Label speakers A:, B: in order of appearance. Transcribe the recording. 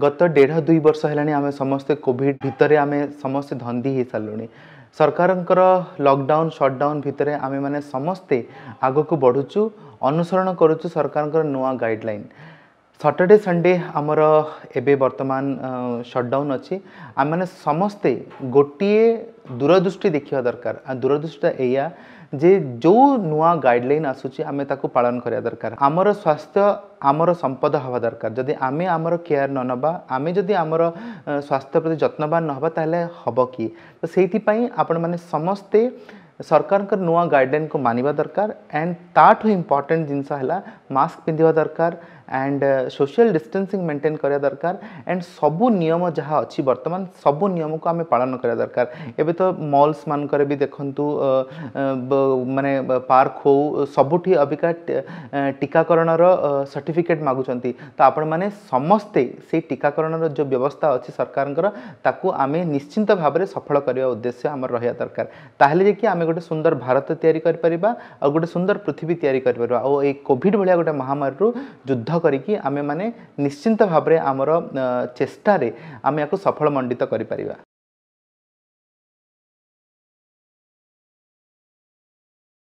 A: गत डेढ़ दुई वर्ष है समस्ते कॉविड भितर आम समस्ते धंदी हो सारे सरकार लकडाउन सटडाउन भितर आम मैंने समस्ते आग बढ़ुचु अनुसरण करुचु सरकार नुआ गाइडलाइन सटरडे संडे आमर एबे बर्तमान सटडाउन अच्छी आम मैंने समस्ते गोटे दूरदृष्टि देखा दरकार दूरदृष्टि या ଯେ ଯେଉଁ ନୂଆ ଗାଇଡ଼ଲାଇନ୍ ଆସୁଛି ଆମେ ତାକୁ ପାଳନ କରିବା ଦରକାର ଆମର ସ୍ୱାସ୍ଥ୍ୟ ଆମର ସମ୍ପଦ ହେବା ଦରକାର ଯଦି ଆମେ ଆମର କେୟାର ନ ନେବା ଆମେ ଯଦି ଆମର ସ୍ୱାସ୍ଥ୍ୟ ପ୍ରତି ଯତ୍ନବାନ ନ ହେବା ତାହେଲେ ହେବ କି ତ ସେଇଥିପାଇଁ ଆପଣମାନେ ସମସ୍ତେ ସରକାରଙ୍କର ନୂଆ ଗାଇଡ଼ଲାଇନ୍କୁ ମାନିବା ଦରକାର ଆଣ୍ଡ ତା'ଠୁ ଇମ୍ପୋର୍ଟାଣ୍ଟ ଜିନିଷ ହେଲା ମାସ୍କ ପିନ୍ଧିବା ଦରକାର ଆଣ୍ଡ ସୋସିଆଲ ଡିଷ୍ଟାନ୍ସିଂ ମେଣ୍ଟେନ୍ କରିବା ଦରକାର ଆଣ୍ଡ ସବୁ ନିୟମ ଯାହା ଅଛି ବର୍ତ୍ତମାନ ସବୁ ନିୟମକୁ ଆମେ ପାଳନ କରିବା ଦରକାର ଏବେ मल्स मानक भी देखत ମାନେ पार्क हो ସବୁଠି अबिका टीकाकरण सर्टिफिकेट मागुंट तो आपण मैंने समस्ते से टीकाकरण जो व्यवस्था अच्छी सरकार आम निश्चिंत भाव में सफल करने उद्देश्य आम रही दरकार आम गोटे सुंदर भारत या गोटे सुंदर पृथ्वी या कोविड भाया गोटे महामारी युद्ध କରିକି ଆମେମାନେ ନିଶ୍ଚିନ୍ତ ଭାବରେ ଆମର ଚେଷ୍ଟାରେ ଆମେ ଏହାକୁ ସଫଳ ମଣ୍ଡିତ କରିପାରିବା